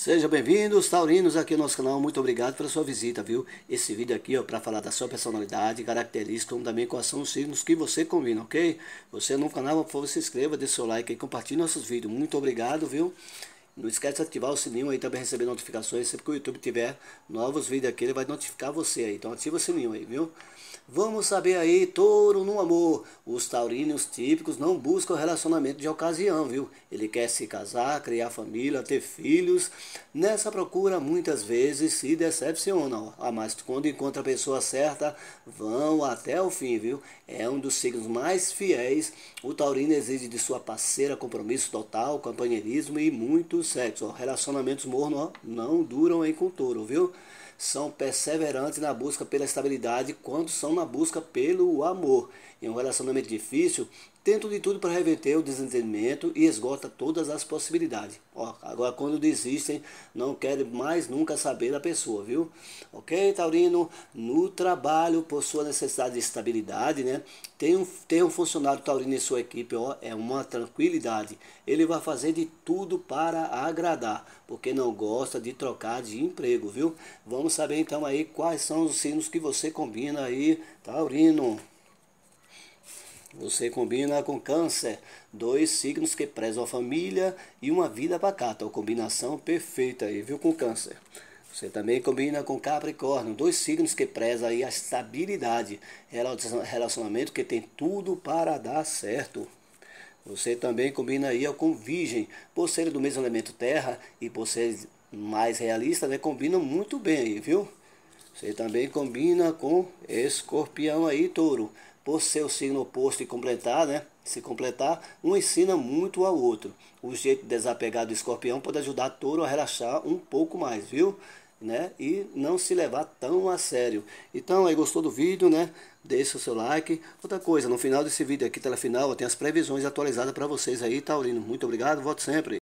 Sejam bem-vindos, taurinos, aqui no nosso canal. Muito obrigado pela sua visita, viu? Esse vídeo aqui, ó, para falar da sua personalidade, características, como também quais são os signos que você combina, ok? Você é no canal, por favor, se inscreva, dê seu like e compartilhe nossos vídeos. Muito obrigado, viu? Não esquece de ativar o sininho aí também receber notificações. Sempre que o YouTube tiver novos vídeos aqui, ele vai notificar você aí. Então ativa o sininho aí, viu? Vamos saber aí, touro no amor. Os taurinos típicos não buscam relacionamento de ocasião, viu? Ele quer se casar, criar família, ter filhos. Nessa procura, muitas vezes se decepcionam. Ah, mas quando encontra a pessoa certa, vão até o fim, viu? É um dos signos mais fiéis. O taurino exige de sua parceira compromisso total, companheirismo e muitos sexo. Ó. Relacionamentos mornos não duram em contorno, viu? São perseverantes na busca pela estabilidade quando são na busca pelo amor. Em um relacionamento difícil, tentam de tudo para reverter o desentendimento e esgota todas as possibilidades. Ó, agora, quando desistem, não querem mais nunca saber da pessoa, viu? Ok, Taurino? No trabalho, por sua necessidade de estabilidade, né? Tem um, tem um funcionário Taurino em sua equipe ó, é uma tranquilidade. Ele vai fazer de tudo para agradar, porque não gosta de trocar de emprego, viu? Vamos saber então aí quais são os signos que você combina aí, Taurino. Você combina com câncer, dois signos que prezam a família e uma vida pacata, uma combinação perfeita aí, viu, com câncer. Você também combina com Capricórnio, dois signos que prezam aí a estabilidade, relacionamento que tem tudo para dar certo. Você também combina aí com virgem, por ser do mesmo elemento terra e por ser mais realista, né? Combina muito bem aí, viu? Você também combina com escorpião aí, touro. Por ser o signo oposto e completar, né? Se completar, um ensina muito ao outro. O jeito desapegado do escorpião pode ajudar touro a relaxar um pouco mais, viu? né? E não se levar tão a sério. Então, aí gostou do vídeo, né? Deixe o seu like. Outra coisa, no final desse vídeo aqui, tela final, eu tenho as previsões atualizadas para vocês aí, Taurino. Muito obrigado, voto sempre.